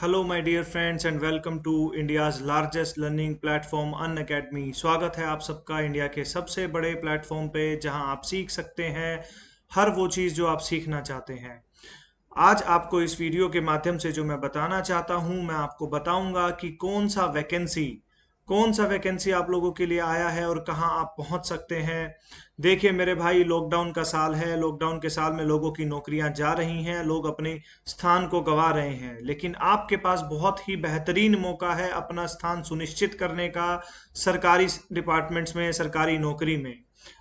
hello my dear friends and welcome to India's largest learning platform Unacademy स्वागत है आप सबका India के सबसे बड़े प्लेटफॉर्म पे जहां आप सीख सकते हैं हर वो चीज़ जो आप सीखना चाहते हैं आज आपको इस वीडियो के माध्यम से जो मैं बताना चाहता हूं मैं आपको बताऊंगा कि कौन सा वैकेंसी कौन सा वैकेंसी आप लोगों के लिए आया है और कहाँ आप पहुंच सकते हैं देखिए मेरे भाई लॉकडाउन का साल है लॉकडाउन के साल में लोगों की नौकरियां जा रही हैं लोग अपने स्थान को गवा रहे हैं लेकिन आपके पास बहुत ही बेहतरीन मौका है अपना स्थान सुनिश्चित करने का सरकारी डिपार्टमेंट्स में सरकारी नौकरी में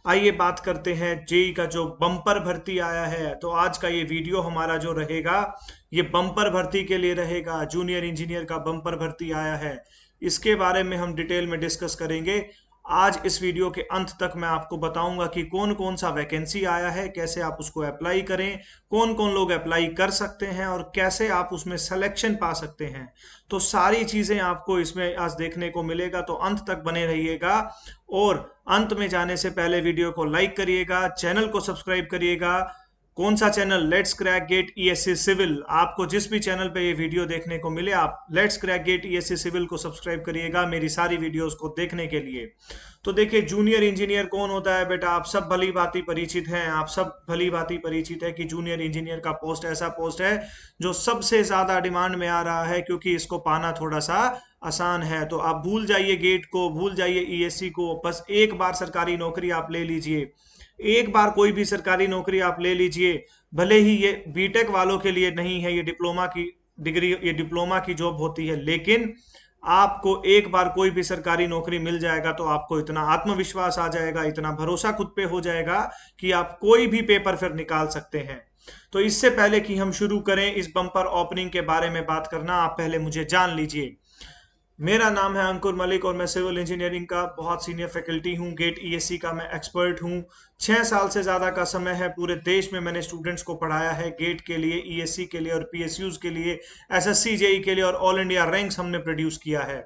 आइए बात करते हैं जेई का जो बम्पर भर्ती आया है तो आज का ये वीडियो हमारा जो रहेगा ये बम्पर भर्ती के लिए रहेगा जूनियर इंजीनियर का बम्पर भर्ती आया है इसके बारे में हम डिटेल में डिस्कस करेंगे आज इस वीडियो के अंत तक मैं आपको बताऊंगा कि कौन कौन सा वैकेंसी आया है कैसे आप उसको अप्लाई करें कौन कौन लोग अप्लाई कर सकते हैं और कैसे आप उसमें सिलेक्शन पा सकते हैं तो सारी चीज़ें आपको इसमें आज देखने को मिलेगा तो अंत तक बने रहिएगा और अंत में जाने से पहले वीडियो को लाइक करिएगा चैनल को सब्सक्राइब करिएगा कौन सा channel let's crack GATE ESC civil आपको जिस भी चैनल पे ये वीडियो देखने को मिले आप let's crack GATE ESC civil को सब्सक्राइब करिएगा मेरी सारी वीडियोस को देखने के लिए तो देखिए जूनियर इंजीनियर कौन होता है बेटा आप सब भली भांति परिचित हैं आप सब भली भांति परिचित है कि जूनियर इंजीनियर का पोस्ट ऐसा पोस्ट है जो सबसे ज्यादा डिमांड में आ रहा है क्योंकि इसको पाना थोड़ा सा आसान है तो आप भूल जाइए गेट को भूल जाइए ईएससी e को बस एक बार सरकारी नौकरी आप ले लीजिए एक बार कोई भी सरकारी नौकरी आप ले लीजिए भले ही ये बीटेक वालों के लिए नहीं है ये डिप्लोमा की डिग्री ये डिप्लोमा की जॉब होती है लेकिन आपको एक बार कोई भी सरकारी नौकरी मिल जाएगा तो आपको इतना आत्मविश्वास आ जाएगा इतना भरोसा खुद पे हो जाएगा कि आप कोई भी पेपर फिर निकाल सकते हैं तो इससे पहले कि हम शुरू करें इस बम्पर ओपनिंग के बारे में बात करना आप पहले मुझे जान लीजिए मेरा नाम है अंकुर मलिक और मैं सिविल इंजीनियरिंग का बहुत सीनियर फैकल्टी हूँ गेट ईएससी e का मैं एक्सपर्ट हूँ छः साल से ज़्यादा का समय है पूरे देश में मैंने स्टूडेंट्स को पढ़ाया है गेट के लिए ईएससी e के लिए और पीएसयूज के लिए एसएससी जेई e के लिए और ऑल इंडिया रैंक्स हमने प्रोड्यूस किया है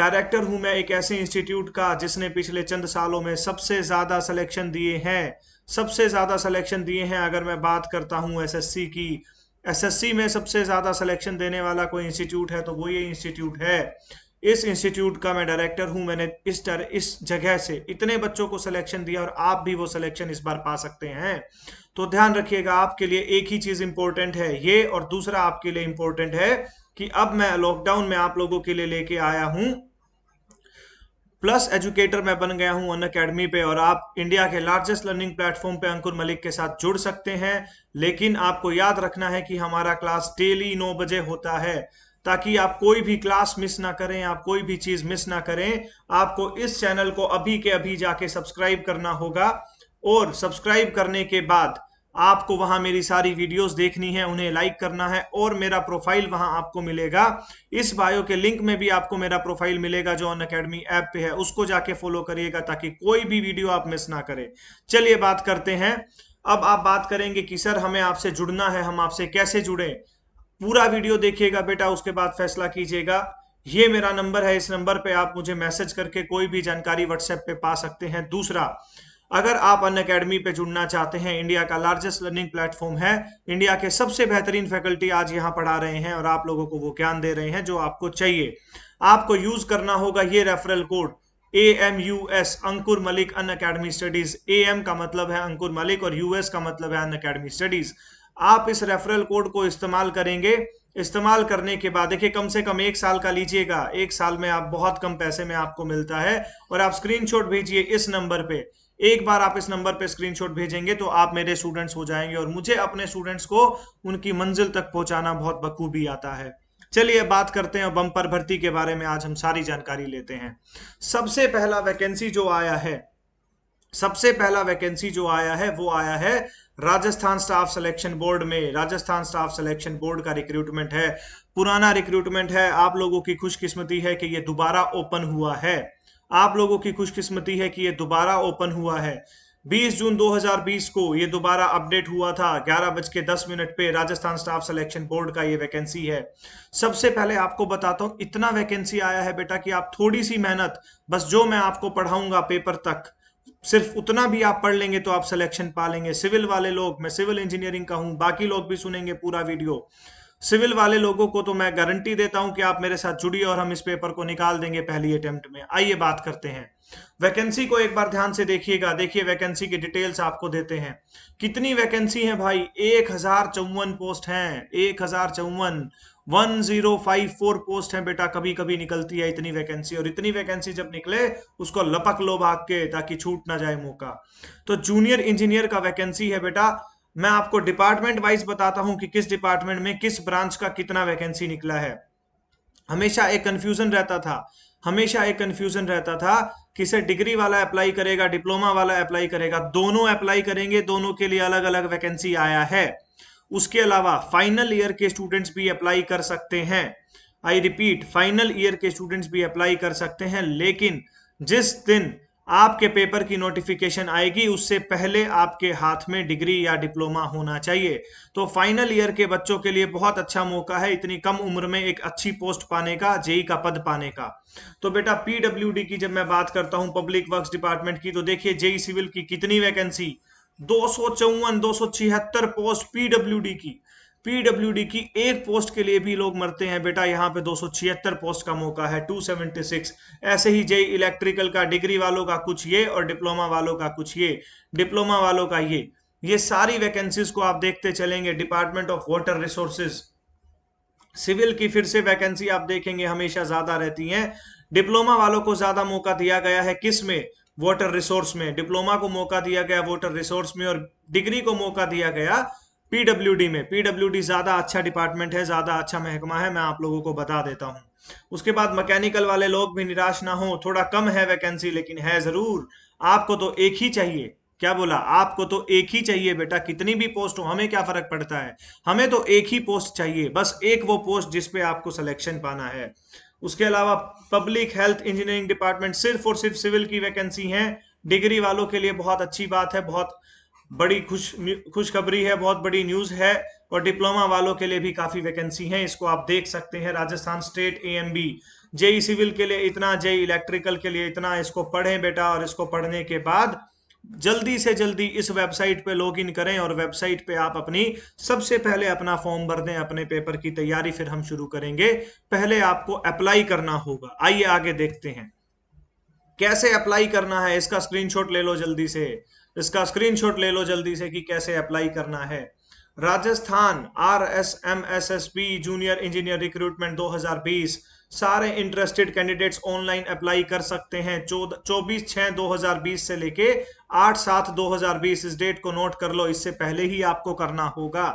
डायरेक्टर हूं मैं एक ऐसे इंस्टीट्यूट का जिसने पिछले चंद सालों में सबसे ज़्यादा सलेक्शन दिए हैं सबसे ज़्यादा सलेक्शन दिए हैं अगर मैं बात करता हूँ एसएससी की एसएससी में सबसे ज़्यादा सिलेक्शन देने वाला कोई इंस्टीट्यूट है तो वो ये इंस्टीट्यूट है इस इंस्टीट्यूट का मैं डायरेक्टर हूं मैंने इस तर, इस जगह से इतने बच्चों को सिलेक्शन दिया और आप भी वो सिलेक्शन इस बार पा सकते हैं तो ध्यान रखिएगा आपके लिए एक ही चीज इंपॉर्टेंट है ये और दूसरा आपके लिए इंपॉर्टेंट है कि अब मैं लॉकडाउन में आप लोगों के लिए लेके आया हूं प्लस एजुकेटर मैं बन गया हूं अन अकेडमी पे और आप इंडिया के लार्जेस्ट लर्निंग प्लेटफॉर्म पे अंकुर मलिक के साथ जुड़ सकते हैं लेकिन आपको याद रखना है कि हमारा क्लास डेली नौ बजे होता है ताकि आप कोई भी क्लास मिस ना करें आप कोई भी चीज मिस ना करें आपको इस चैनल को अभी के अभी जाके सब्सक्राइब करना होगा और सब्सक्राइब करने के बाद आपको वहां मेरी सारी वीडियोस देखनी है उन्हें लाइक करना है और मेरा प्रोफाइल वहां आपको मिलेगा इस बायो के लिंक में भी आपको मेरा प्रोफाइल मिलेगा जो अन अकेडमी ऐप पे है उसको जाके फॉलो करिएगा ताकि कोई भी वीडियो आप मिस ना करें चलिए बात करते हैं अब आप बात करेंगे कि सर हमें आपसे जुड़ना है हम आपसे कैसे जुड़े पूरा वीडियो देखिएगा बेटा उसके बाद फैसला कीजिएगा ये मेरा नंबर है इस नंबर पे आप मुझे मैसेज करके कोई भी जानकारी व्हाट्सएप पे पा सकते हैं दूसरा अगर आप अन अकेडमी पे जुड़ना चाहते हैं इंडिया का लार्जेस्ट लर्निंग प्लेटफॉर्म है इंडिया के सबसे बेहतरीन फैकल्टी आज यहाँ पढ़ा रहे हैं और आप लोगों को वो ज्ञान दे रहे हैं जो आपको चाहिए आपको यूज करना होगा ये referral code A M U S Ankur Malik Unacademy studies A M का मतलब है अंकुर मलिक और यूएस का मतलब है अन अकेडमी स्टडीज आप इस रेफरल कोड को इस्तेमाल करेंगे इस्तेमाल करने के बाद देखिए कम से कम एक साल का लीजिएगा एक साल में आप बहुत कम पैसे में आपको मिलता है और आप स्क्रीनशॉट भेजिए इस नंबर पे एक बार आप इस नंबर पे स्क्रीनशॉट भेजेंगे तो आप मेरे स्टूडेंट्स हो जाएंगे और मुझे अपने स्टूडेंट्स को उनकी मंजिल तक पहुंचाना बहुत बखूबी आता है चलिए बात करते हैं बम्पर भर्ती के बारे में आज हम सारी जानकारी लेते हैं सबसे पहला वैकेंसी जो आया है सबसे पहला वैकेंसी जो आया है वो आया है राजस्थान स्टाफ सिलेक्शन बोर्ड में राजस्थान स्टाफ सिलेक्शन बोर्ड का रिक्रूटमेंट है पुराना रिक्रूटमेंट है आप लोगों की खुशकिस्मती है कि ये दोबारा ओपन हुआ है आप लोगों की खुशकिस्मती है कि ये दोबारा ओपन हुआ है 20 जून 2020 को ये दोबारा अपडेट हुआ था ग्यारह बज के दस मिनट पे राजस्थान स्टाफ सिलेक्शन बोर्ड का ये वैकेंसी है सबसे पहले आपको बताता हूँ इतना वैकेंसी आया है बेटा कि आप थोड़ी सी मेहनत बस जो मैं आपको पढ़ाऊंगा पेपर तक सिर्फ उतना भी आप पढ़ लेंगे तो आप सिलेक्शन पा लेंगे सिविल वाले लोग मैं सिविल इंजीनियरिंग का हूं बाकी लोग भी सुनेंगे पूरा वीडियो सिविल वाले लोगों को तो मैं गारंटी देता हूं कि आप मेरे साथ जुड़िए और हम इस पेपर को निकाल देंगे पहली अटेम्प्ट में आइए बात करते हैं वैकेंसी को एक बार ध्यान से देखिएगा देखिए वैकेंसी की डिटेल्स आपको देते हैं कितनी वैकेंसी है भाई एक हजार चौवन पोस्ट है एक हजार चौवन फोर पोस्ट है बेटा कभी कभी निकलती है इतनी वैकेंसी और इतनी वैकेंसी जब निकले उसको लपक लो भाग के ताकि छूट ना जाए मौका तो जूनियर इंजीनियर का वैकेंसी है बेटा मैं आपको डिपार्टमेंट वाइज बताता हूं कि किस डिपार्टमेंट में किस ब्रांच का कितना वैकेंसी निकला है हमेशा एक कंफ्यूजन रहता था हमेशा एक कंफ्यूजन रहता था कि सर डिग्री वाला अप्लाई करेगा डिप्लोमा वाला अप्लाई करेगा दोनों अप्लाई करेंगे दोनों के लिए अलग अलग वैकेंसी आया है उसके अलावा फाइनल ईयर के स्टूडेंट्स भी अप्लाई कर सकते हैं आई रिपीट फाइनल ईयर के स्टूडेंट्स भी अप्लाई कर सकते हैं लेकिन जिस दिन आपके पेपर की नोटिफिकेशन आएगी उससे पहले आपके हाथ में डिग्री या डिप्लोमा होना चाहिए तो फाइनल ईयर के बच्चों के लिए बहुत अच्छा मौका है इतनी कम उम्र में एक अच्छी पोस्ट पाने का जेई का पद पाने का तो बेटा पीडब्ल्यूडी की जब मैं बात करता हूं पब्लिक वर्क्स डिपार्टमेंट की तो देखिए जेई सिविल की कितनी वैकेंसी दो सौ चौवन दो सौ छिहत्तर पोस्ट पीडब्ल्यू की पीडब्ल्यूडी की एक पोस्ट के लिए भी लोग मरते हैं बेटा यहाँ पे दो पोस्ट का मौका है 276 ऐसे ही जय इलेक्ट्रिकल का डिग्री वालों का कुछ ये और डिप्लोमा वालों का कुछ ये डिप्लोमा वालों का ये ये सारी वैकेंसीज को आप देखते चलेंगे department of water resources civil की फिर से वैकेंसी आप देखेंगे हमेशा ज्यादा रहती है डिप्लोमा वालों को ज्यादा मौका दिया गया है किस में वॉटर रिसोर्स में डिप्लोमा को मौका दिया गया वॉटर रिसोर्स में और डिग्री को मौका दिया गया पीडब्ल्यू में पीडब्ल्यू ज़्यादा अच्छा डिपार्टमेंट है ज़्यादा अच्छा महकमा है मैं आप लोगों को बता देता हूँ उसके बाद मैकेनिकल वाले लोग भी निराश ना हो थोड़ा कम है वैकेंसी लेकिन है ज़रूर आपको तो एक ही चाहिए क्या बोला आपको तो एक ही चाहिए बेटा कितनी भी पोस्ट हो हमें क्या फ़र्क पड़ता है हमें तो एक ही पोस्ट चाहिए बस एक वो पोस्ट जिसपे आपको सिलेक्शन पाना है उसके अलावा पब्लिक हेल्थ इंजीनियरिंग डिपार्टमेंट सिर्फ और सिर्फ सिविल की वैकेंसी है डिग्री वालों के लिए बहुत अच्छी बात है बहुत बड़ी खुश खुशखबरी है बहुत बड़ी न्यूज़ है और डिप्लोमा वालों के लिए भी काफ़ी वैकेंसी हैं इसको आप देख सकते हैं Rajasthan state A M B JE civil के लिए इतना जेई इलेक्ट्रिकल e के लिए इतना इसको पढ़ें बेटा और इसको पढ़ने के बाद जल्दी से जल्दी इस वेबसाइट पे लॉग इन करें और वेबसाइट पे आप अपनी सबसे पहले अपना फॉर्म भर दें अपने पेपर की तैयारी फिर हम शुरू करेंगे पहले आपको अप्लाई करना होगा आइए आगे देखते हैं कैसे अप्लाई करना है इसका स्क्रीनशॉट ले लो जल्दी से इसका स्क्रीनशॉट ले लो जल्दी से कि कैसे अप्लाई करना है Rajasthan R S M S S P junior engineer recruitment 2020 सारे इंटरेस्टेड कैंडिडेट्स ऑनलाइन अप्लाई कर सकते हैं चौबीस छः दो से लेके आठ सात दो इस डेट को नोट कर लो इससे पहले ही आपको करना होगा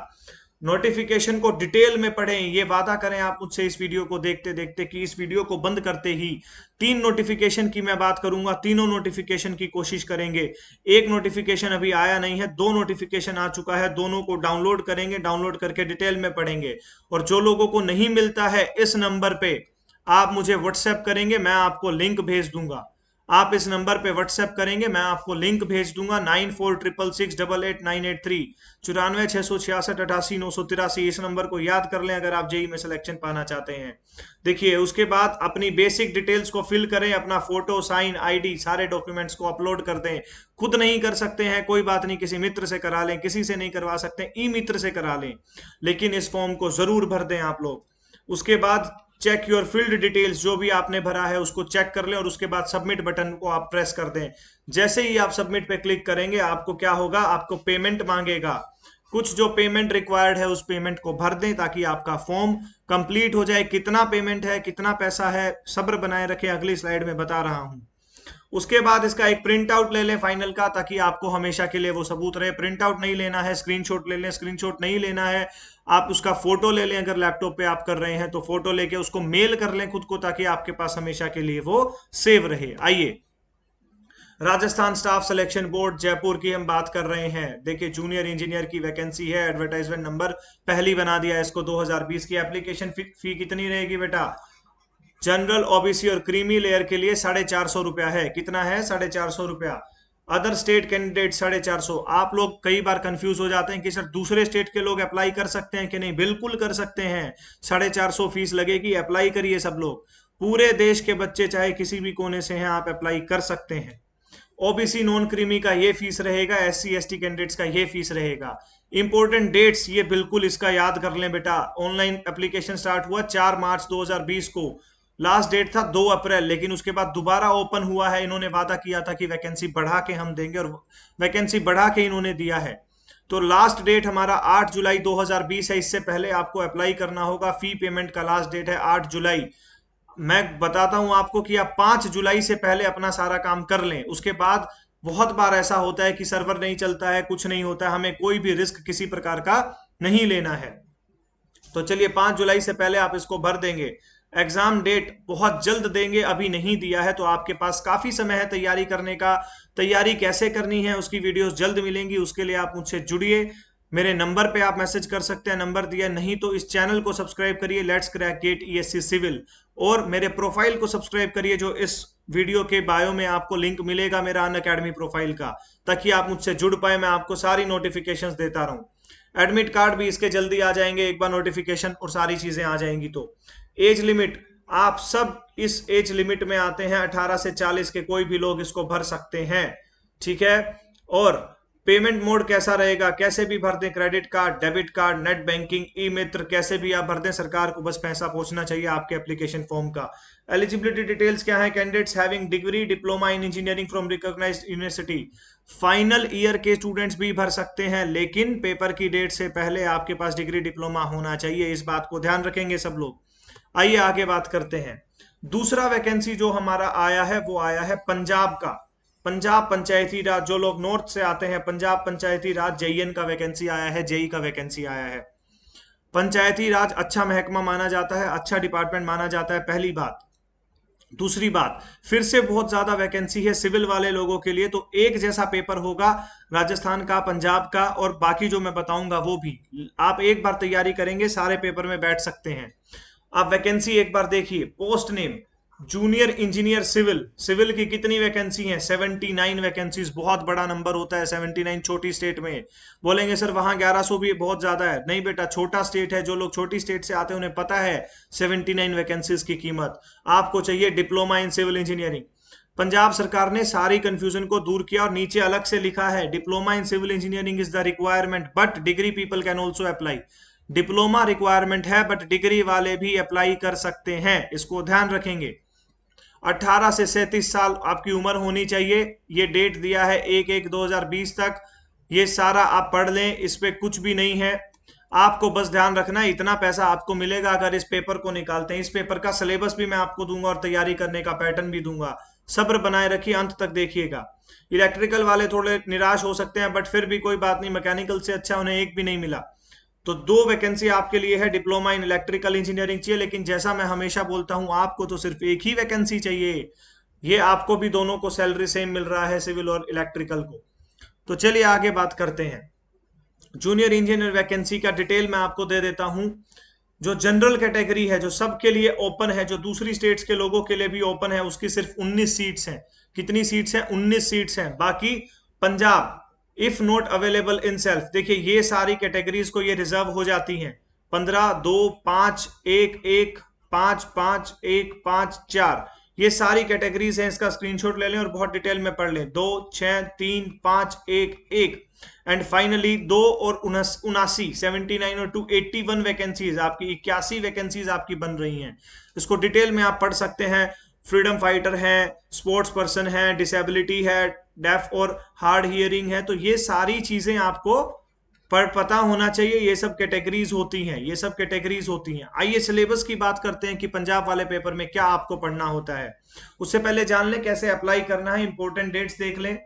नोटिफिकेशन को डिटेल में पढ़ें ये वादा करें आप मुझसे इस वीडियो को देखते देखते कि इस वीडियो को बंद करते ही तीन नोटिफिकेशन की मैं बात करूंगा तीनों नोटिफिकेशन की कोशिश करेंगे एक नोटिफिकेशन अभी आया नहीं है दो नोटिफिकेशन आ चुका है दोनों को डाउनलोड करेंगे डाउनलोड करके डिटेल में पढ़ेंगे और जो लोगों को नहीं मिलता है इस नंबर पर आप मुझे व्हाट्सएप करेंगे मैं आपको लिंक भेज दूंगा आप इस नंबर पे व्हाट्सएप करेंगे मैं आपको लिंक भेज दूंगा nine four triple six double eight nine eight three चौरानवे छह सौ छियासठ अठासी नौ सौ तिरासी इस नंबर को याद कर लें अगर आप जेई में सिलेक्शन पाना चाहते हैं देखिए उसके बाद अपनी बेसिक डिटेल्स को फिल करें अपना फोटो साइन आईडी सारे डॉक्यूमेंट्स को अपलोड कर दें खुद नहीं कर सकते हैं कोई बात नहीं किसी मित्र से करा लें किसी से नहीं करवा सकते ई मित्र से करा लें लेकिन इस फॉर्म को जरूर भर दें आप लोग उसके बाद चेक योर फील्ड डिटेल्स जो भी आपने भरा है उसको चेक कर लें और उसके बाद सबमिट बटन को आप प्रेस कर दें जैसे ही आप सबमिट पे क्लिक करेंगे आपको क्या होगा आपको पेमेंट मांगेगा कुछ जो पेमेंट रिक्वायर्ड है उस पेमेंट को भर दें ताकि आपका फॉर्म कंप्लीट हो जाए कितना पेमेंट है कितना पैसा है सब्र बनाए रखें अगली स्लाइड में बता रहा हूं उसके बाद इसका एक प्रिंट आउट ले लें फाइनल का ताकि आपको हमेशा के लिए वो सबूत रहे प्रिंट आउट नहीं लेना है स्क्रीनशॉट ले लें स्क्रीनशॉट नहीं लेना है आप उसका फोटो ले लें अगर लैपटॉप पे आप कर रहे हैं तो फोटो लेके उसको मेल कर लें खुद को ताकि आपके पास हमेशा के लिए वो सेव रहे आइए Rajasthan staff selection board Jaipur की हम बात कर रहे हैं देखिए जूनियर इंजीनियर की वैकेंसी है एडवर्टाइजमेंट नंबर पहली बना दिया है इसको 2020 की एप्लीकेशन फी कितनी रहेगी बेटा जनरल ओबीसी और क्रीमी लेयर के लिए साढ़े चार सौ रुपया है कितना है साढ़े चार सौ रुपया अदर स्टेट कैंडिडेट साढ़े चार सौ आप लोग कई बार कंफ्यूज हो जाते हैं कि सर दूसरे स्टेट के लोग अप्लाई कर सकते हैं कि नहीं बिल्कुल कर सकते हैं साढ़े चार सौ फीस लगेगी अप्लाई करिए सब लोग पूरे देश के बच्चे चाहे किसी भी कोने से हैं आप अप्लाई कर सकते हैं ओबीसी नॉन क्रीमी का ये फीस रहेगा S C S T candidates का ये फीस रहेगा इंपॉर्टेंट डेट्स ये बिल्कुल इसका याद कर लें बेटा ऑनलाइन एप्लीकेशन स्टार्ट हुआ चार मार्च 2020 को लास्ट डेट था दो अप्रैल लेकिन उसके बाद दोबारा ओपन हुआ है इन्होंने वादा किया था कि वैकेंसी बढ़ा के हम देंगे और वैकेंसी बढ़ा के इन्होंने दिया है तो लास्ट डेट हमारा 8 जुलाई 2020 है इससे पहले आपको अप्लाई करना होगा फी पेमेंट का लास्ट डेट है 8 जुलाई मैं बताता हूं आपको कि आप 5 जुलाई से पहले अपना सारा काम कर लें उसके बाद बहुत बार ऐसा होता है कि सर्वर नहीं चलता है कुछ नहीं होता है हमें कोई भी रिस्क किसी प्रकार का नहीं लेना है तो चलिए पांच जुलाई से पहले आप इसको भर देंगे एग्जाम डेट बहुत जल्द देंगे अभी नहीं दिया है तो आपके पास काफ़ी समय है तैयारी करने का तैयारी कैसे करनी है उसकी वीडियोस जल्द मिलेंगी उसके लिए आप मुझसे जुड़िए मेरे नंबर पे आप मैसेज कर सकते हैं नंबर दिया नहीं तो इस चैनल को सब्सक्राइब करिए let's crack GATE E civil और मेरे प्रोफाइल को सब्सक्राइब करिए जो इस वीडियो के बायो में आपको लिंक मिलेगा मेरा अन अकेडमी प्रोफाइल का ताकि आप मुझसे जुड़ पाए मैं आपको सारी नोटिफिकेशन देता रहूं एडमिट कार्ड भी इसके जल्दी आ जाएंगे एक बार नोटिफिकेशन और सारी चीजें आ जाएंगी तो एज लिमिट आप सब इस एज लिमिट में आते हैं 18 से 40 के कोई भी लोग इसको भर सकते हैं ठीक है और पेमेंट मोड कैसा रहेगा कैसे भी भर दें credit card debit card net banking E Mitra कैसे भी आप भर दें सरकार को बस पैसा पहुंचना चाहिए आपके एप्लीकेशन फॉर्म का एलिजिबिलिटी डिटेल्स क्या है candidates having degree diploma in engineering from recognised university final year के स्टूडेंट्स भी भर सकते हैं लेकिन पेपर की डेट से पहले आपके पास डिग्री डिप्लोमा होना चाहिए इस बात को ध्यान रखेंगे सब लोग आइए आगे बात करते हैं दूसरा वैकेंसी जो हमारा आया है वो आया है पंजाब का पंजाब पंचायती राज जो लोग नॉर्थ से आते हैं पंजाब पंचायती राज जेईएन का वैकेंसी आया है जेई e का वैकेंसी आया है पंचायती राज अच्छा महकमा माना जाता है अच्छा डिपार्टमेंट माना जाता है पहली बात दूसरी बात फिर से बहुत ज्यादा वैकेंसी है सिविल वाले लोगों के लिए तो एक जैसा पेपर होगा राजस्थान का पंजाब का और बाकी जो मैं बताऊंगा वो भी आप एक बार तैयारी करेंगे सारे पेपर में बैठ सकते हैं आप वैकेंसी एक बार देखिए post name junior engineer civil civil की कितनी वैकेंसी है 79 वैकेंसीज बहुत बड़ा नंबर होता है 79 छोटी स्टेट में बोलेंगे सर वहां 1100 भी बहुत ज्यादा है नहीं बेटा छोटा स्टेट है जो लोग छोटी स्टेट से आते हैं उन्हें पता है 79 वैकेंसीज की कीमत आपको चाहिए diploma in civil engineering Punjab सरकार ने सारी कंफ्यूजन को दूर किया और नीचे अलग से लिखा है diploma in civil engineering is the requirement but degree people can also apply diploma requirement है बट डिग्री वाले भी अप्लाई कर सकते हैं इसको ध्यान रखेंगे 18 से 37 साल आपकी उम्र होनी चाहिए ये डेट दिया है एक एक 2020 तक ये सारा आप पढ़ लें इस पर कुछ भी नहीं है आपको बस ध्यान रखना है इतना पैसा आपको मिलेगा अगर इस पेपर को निकालते हैं इस पेपर का सिलेबस भी मैं आपको दूंगा और तैयारी करने का पैटर्न भी दूंगा सब्र बनाए रखिए अंत तक देखिएगा इलेक्ट्रिकल वाले थोड़े निराश हो सकते हैं बट फिर भी कोई बात नहीं मैकेनिकल से अच्छा उन्हें एक भी नहीं मिला तो दो वैकेंसी आपके लिए है डिप्लोमा इन इलेक्ट्रिकल इंजीनियरिंग चाहिए लेकिन जैसा मैं हमेशा बोलता हूं आपको तो सिर्फ एक ही वैकेंसी चाहिए ये आपको भी दोनों को सैलरी सेम मिल रहा है सिविल और इलेक्ट्रिकल को तो चलिए आगे बात करते हैं जूनियर इंजीनियर वैकेंसी का डिटेल मैं आपको दे देता हूं जो जनरल कैटेगरी है जो सबके लिए ओपन है जो दूसरी स्टेट्स के लोगों के लिए भी ओपन है उसकी सिर्फ 19 सीट्स हैं कितनी सीट्स हैं 19 सीट्स हैं बाकी Punjab if not available in self देखिए ये सारी कैटेगरीज को ये रिजर्व हो जाती हैं पंद्रह दो पांच एक एक पांच पांच एक पांच चार ये सारी कैटेगरीज हैं इसका स्क्रीनशॉट ले लें और बहुत डिटेल में पढ़ लें दो छ तीन पांच एक एक एंड फाइनली दो और उनासी सेवेंटी नाइन और टू एट्टी वन वैकेंसीज आपकी इक्यासी वैकेंसीज आपकी बन रही हैं इसको डिटेल में आप पढ़ सकते हैं फ्रीडम फाइटर है स्पोर्ट्स पर्सन है डिसेबिलिटी है डेफ और हार्ड हियरिंग है तो ये सारी चीजें आपको पर पता होना चाहिए ये सब कैटेगरीज होती हैं ये सब कैटेगरीज होती हैं आइए सिलेबस की बात करते हैं कि पंजाब वाले पेपर में क्या आपको पढ़ना होता है उससे पहले जान लें कैसे अप्लाई करना है इंपॉर्टेंट डेट्स देख लें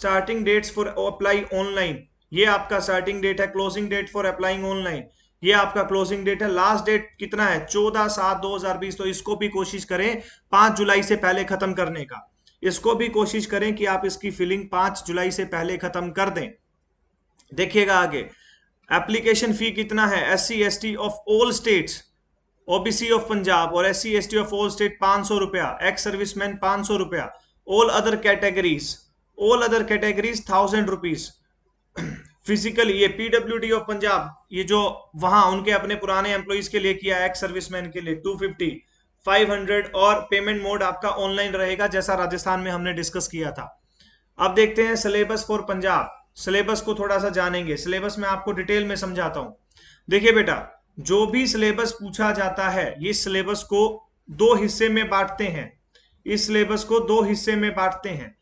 starting dates for apply online ये आपका स्टार्टिंग डेट है closing date for applying online ये आपका क्लोजिंग डेट है लास्ट डेट कितना है चौदह सात दो हजार बीस तो इसको भी कोशिश करें पांच जुलाई से पहले खत्म करने का इसको भी कोशिश करें कि आप इसकी फिलिंग पांच जुलाई से पहले खत्म कर दें देखिएगा आगे एप्लीकेशन फी कितना है S C S T of all states OBC of Punjab और S C S T of all state पांच सौ रुपया एक्स मैन पांच सौ रुपया all other categories all other categories thousand rupees physical ये पीडब्ल्यू ऑफ पंजाब ये जो वहां उनके अपने पुराने एम्प्लॉज के लिए किया एक्स सर्विसमैन के लिए टू फिफ्टी 500 और पेमेंट मोड आपका ऑनलाइन रहेगा जैसा राजस्थान में हमने डिस्कस किया था अब देखते हैं सिलेबस फॉर पंजाब सिलेबस को थोड़ा सा जानेंगे सिलेबस में आपको डिटेल में समझाता हूं देखिए बेटा जो भी सिलेबस पूछा जाता है ये सिलेबस को दो हिस्से में बांटते हैं इस सिलेबस को दो हिस्से में बांटते हैं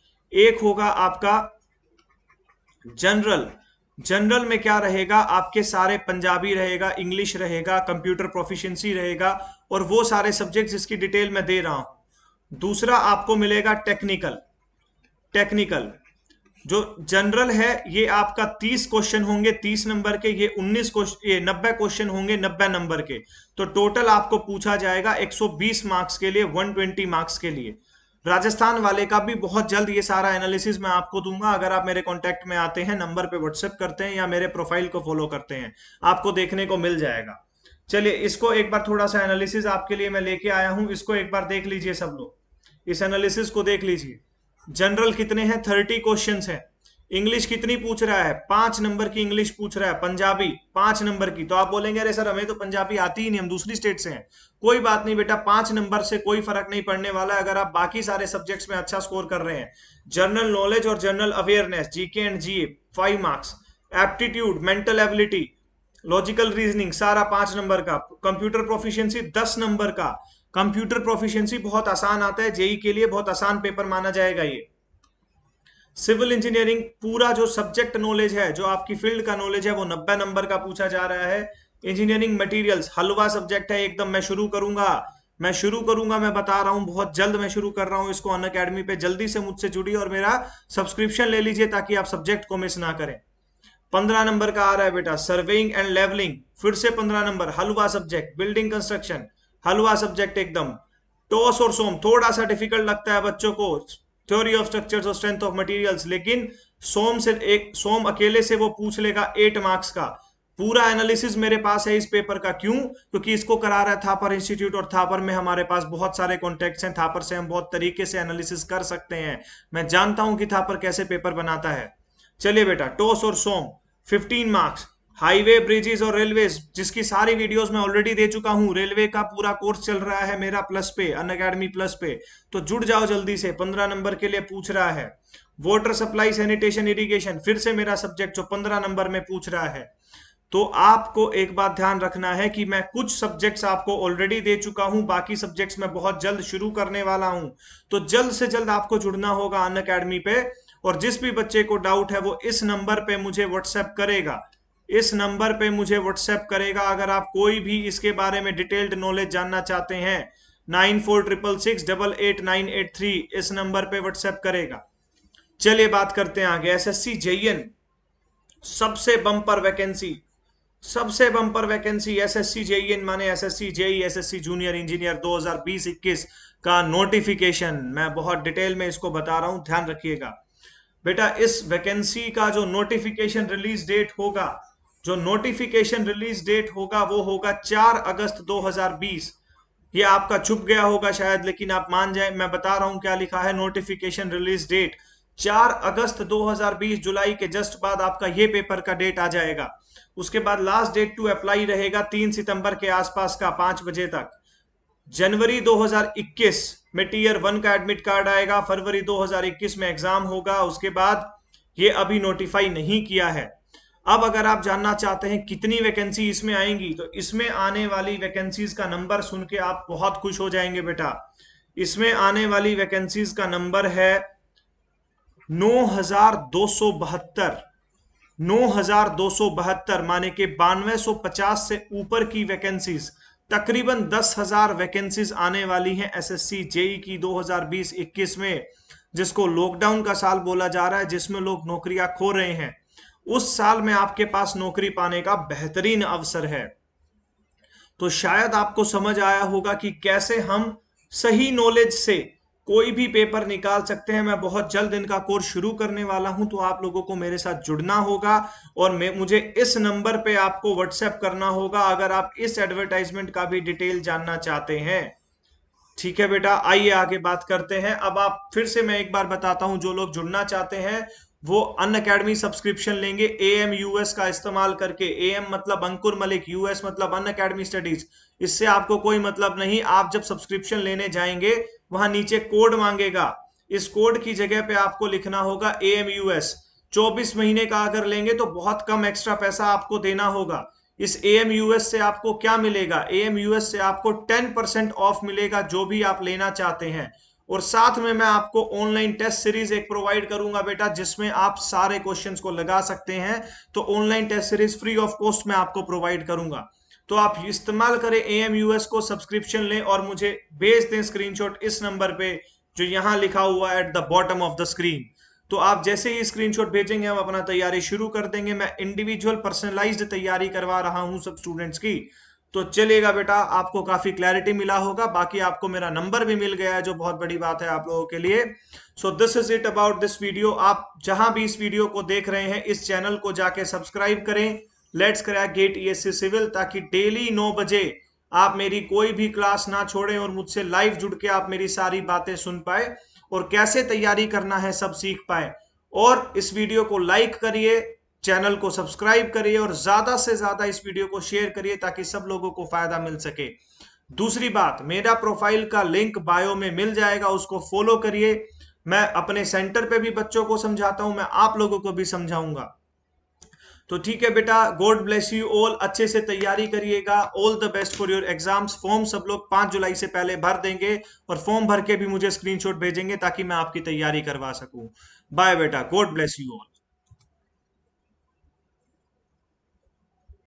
एक होगा आपका जनरल जनरल में क्या रहेगा आपके सारे पंजाबी रहेगा इंग्लिश रहेगा कंप्यूटर प्रोफिशिएंसी रहेगा और वो सारे सब्जेक्ट जिसकी डिटेल मैं दे रहा हूं दूसरा आपको मिलेगा टेक्निकल टेक्निकल जो जनरल है ये आपका 30 क्वेश्चन होंगे 30 नंबर के ये 19 क्वेश्चन ये 90 क्वेश्चन होंगे 90 नंबर के तो टोटल आपको पूछा जाएगा 120 मार्क्स के लिए 120 मार्क्स के लिए राजस्थान वाले का भी बहुत जल्द ये सारा एनालिसिस मैं आपको दूंगा अगर आप मेरे कॉन्टेक्ट में आते हैं नंबर पे व्हाट्सएप करते हैं या मेरे प्रोफाइल को फॉलो करते हैं आपको देखने को मिल जाएगा चलिए इसको एक बार थोड़ा सा एनालिसिस आपके लिए मैं लेके आया हूं इसको एक बार देख लीजिए सब लोग इस एनालिसिस को देख लीजिए जनरल कितने हैं थर्टी क्वेश्चन है इंग्लिश कितनी पूछ रहा है पांच नंबर की इंग्लिश पूछ रहा है पंजाबी पांच नंबर की तो आप बोलेंगे अरे सर हमें तो पंजाबी आती ही नहीं हम दूसरी स्टेट से हैं कोई बात नहीं बेटा पांच नंबर से कोई फर्क नहीं पड़ने वाला अगर आप बाकी सारे सब्जेक्ट्स में अच्छा स्कोर कर रहे हैं जनरल नॉलेज और general awareness GK and GA five marks aptitude mental ability logical reasoning सारा पांच नंबर का कंप्यूटर प्रोफिशियंसी दस नंबर का कंप्यूटर प्रोफिशियंसी बहुत आसान आता है जेई के लिए बहुत आसान पेपर माना जाएगा ये सिविल इंजीनियरिंग पूरा जो सब्जेक्ट नॉलेज है जो आपकी फील्ड का नॉलेज है वो नब्बे नंबर का पूछा जा रहा है इंजीनियरिंग मटेरियल्स हलवा सब्जेक्ट है एकदम मैं शुरू करूंगा मैं शुरू करूंगा मैं बता रहा हूं बहुत जल्द मैं शुरू कर रहा हूं इसको अन अकेडमी पे जल्दी से मुझसे जुड़ी और मेरा सब्सक्रिप्शन ले लीजिए ताकि आप सब्जेक्ट को मिस ना करें पंद्रह नंबर का आ रहा है बेटा सर्वेइंग एंड लेवलिंग फिर से पंद्रह नंबर हलवा सब्जेक्ट बिल्डिंग कंस्ट्रक्शन हलवा सब्जेक्ट एकदम टॉस और सोम थोड़ा सा डिफिकल्ट लगता है बच्चों को थ्योरी ऑफ स्ट्रक्चर और स्ट्रेंथ ऑफ मटीरियल लेकिन सोम से एक सोम अकेले से वो पूछ लेगा एट मार्क्स का पूरा एनालिसिस मेरे पास है इस पेपर का क्यों क्योंकि इसको करा रहा है थापर इंस्टीट्यूट और थापर में हमारे पास बहुत सारे कॉन्टेक्ट्स हैं थापर से हम बहुत तरीके से एनालिसिस कर सकते हैं मैं जानता हूं कि थापर कैसे पेपर बनाता है चलिए बेटा टोस और सोम 15 मार्क्स हाईवे ब्रिजेस और रेलवे जिसकी सारी वीडियोस मैं ऑलरेडी दे चुका हूं रेलवे का पूरा कोर्स चल रहा है मेरा प्लस पे अन अकेडमी प्लस पे तो जुड़ जाओ जल्दी से पंद्रह नंबर के लिए पूछ रहा है वॉटर सप्लाई सैनिटेशन इरीगेशन फिर से मेरा सब्जेक्ट जो पंद्रह नंबर में पूछ रहा है तो आपको एक बात ध्यान रखना है कि मैं कुछ सब्जेक्ट्स आपको ऑलरेडी दे चुका हूं बाकी सब्जेक्ट्स मैं बहुत जल्द शुरू करने वाला हूं तो जल्द से जल्द आपको जुड़ना होगा अन अकेडमी पे और जिस भी बच्चे को डाउट है वो इस नंबर पे मुझे व्हाट्सएप करेगा इस नंबर पे मुझे व्हाट्सएप करेगा अगर आप कोई भी इसके बारे में डिटेल्ड नॉलेज जानना चाहते हैं nine four triple six double eight nine eight three इस नंबर पे व्हाट्सएप करेगा चलिए बात करते हैं आगे एसएससी एस सबसे बम्पर वैकेंसी सबसे बम्पर वैकेंसी एसएससी जेईएन माने SSC S C junior engineer 2020-21 का नोटिफिकेशन मैं बहुत डिटेल में इसको बता रहा हूं ध्यान रखिएगा बेटा इस वैकेंसी का जो नोटिफिकेशन रिलीज डेट होगा जो नोटिफिकेशन रिलीज डेट होगा वो होगा चार अगस्त 2020 ये आपका छुप गया होगा शायद लेकिन आप मान जाए मैं बता रहा हूं क्या लिखा है नोटिफिकेशन रिलीज डेट 4 अगस्त 2020 जुलाई के जस्ट बाद आपका ये पेपर का डेट आ जाएगा उसके बाद लास्ट डेट टू अप्लाई रहेगा 3 सितंबर के आसपास का पांच बजे तक जनवरी 2021 में टीयर वन का एडमिट कार्ड आएगा फरवरी 2021 में एग्जाम होगा उसके बाद ये अभी नोटिफाई नहीं किया है अब अगर आप जानना चाहते हैं कितनी वैकेंसी इसमें आएंगी तो इसमें आने वाली वैकेंसीज का नंबर सुन के आप बहुत खुश हो जाएंगे बेटा इसमें आने वाली वैकेंसीज का नंबर है नौ हजार दो सौ बहत्तर हजार दो बहत्तर माने के बानवे सौ पचास से ऊपर की वैकेंसीज तकरीबन दस हजार वैकेंसीज आने वाली हैं एसएससी जेई e की 2020-21 में जिसको लॉकडाउन का साल बोला जा रहा है जिसमें लोग नौकरियां खो रहे हैं उस साल में आपके पास नौकरी पाने का बेहतरीन अवसर है तो शायद आपको समझ आया होगा कि कैसे हम सही नॉलेज से कोई भी पेपर निकाल सकते हैं मैं बहुत जल्द इनका कोर्स शुरू करने वाला हूं तो आप लोगों को मेरे साथ जुड़ना होगा और मैं मुझे इस नंबर पे आपको व्हाट्सएप करना होगा अगर आप इस एडवर्टाइजमेंट का भी डिटेल जानना चाहते हैं ठीक है बेटा आइए आगे बात करते हैं अब आप फिर से मैं एक बार बताता हूं जो लोग जुड़ना चाहते हैं वो अन अकेडमी सब्सक्रिप्शन लेंगे ए एम यूएस का इस्तेमाल करके ए एम मतलब अंकुर मलिक यूएस मतलब अन अकेडमी स्टडीज इससे आपको कोई मतलब नहीं आप जब सब्सक्रिप्शन लेने जाएंगे वहां नीचे कोड मांगेगा इस कोड की जगह पे आपको लिखना होगा ए एम यूएस चौबीस महीने का अगर लेंगे तो बहुत कम एक्स्ट्रा पैसा आपको देना होगा इस ए एम यूएस से आपको क्या मिलेगा ए एम यूएस से आपको टेन परसेंट ऑफ मिलेगा जो भी आप लेना चाहते हैं और साथ में मैं आपको ऑनलाइन टेस्ट सीरीज एक प्रोवाइड करूंगा बेटा जिसमें आप सारे क्वेश्चंस को लगा सकते हैं तो online test series free of cost में आपको प्रोवाइड करूंगा तो आप इस्तेमाल करें ए एम यू एस को सब्सक्रिप्शन लें और मुझे भेज दें स्क्रीनशॉट इस नंबर पे जो यहां लिखा हुआ है at the bottom of the screen तो आप जैसे ही स्क्रीनशॉट भेजेंगे हम अपना तैयारी शुरू कर देंगे मैं इंडिविजुअल पर्सनलाइज्ड तैयारी करवा रहा हूं सब स्टूडेंट्स की तो चलेगा बेटा आपको काफी क्लैरिटी मिला होगा बाकी आपको मेरा नंबर भी मिल गया है जो बहुत बड़ी बात है आप लोगों के लिए so this is it about this video आप जहां भी इस वीडियो को देख रहे हैं इस चैनल को जाके सब्सक्राइब करें let's crack GATE ESC civil ताकि डेली नौ बजे आप मेरी कोई भी क्लास ना छोड़ें और मुझसे लाइव जुड़ के आप मेरी सारी बातें सुन पाए और कैसे तैयारी करना है सब सीख पाए और इस वीडियो को लाइक करिए चैनल को सब्सक्राइब करिए और ज्यादा से ज्यादा इस वीडियो को शेयर करिए ताकि सब लोगों को फायदा मिल सके दूसरी बात मेरा प्रोफाइल का लिंक बायो में मिल जाएगा उसको फॉलो करिए मैं अपने सेंटर पे भी बच्चों को समझाता हूं मैं आप लोगों को भी समझाऊंगा तो ठीक है बेटा गॉड ब्लेस यू ऑल अच्छे से तैयारी करिएगा all the best for your exams form सब लोग पांच जुलाई से पहले भर देंगे और फॉर्म भर के भी मुझे स्क्रीनशॉट भेजेंगे ताकि मैं आपकी तैयारी करवा सकूं बाय बेटा गॉड ब्लेस यू ऑल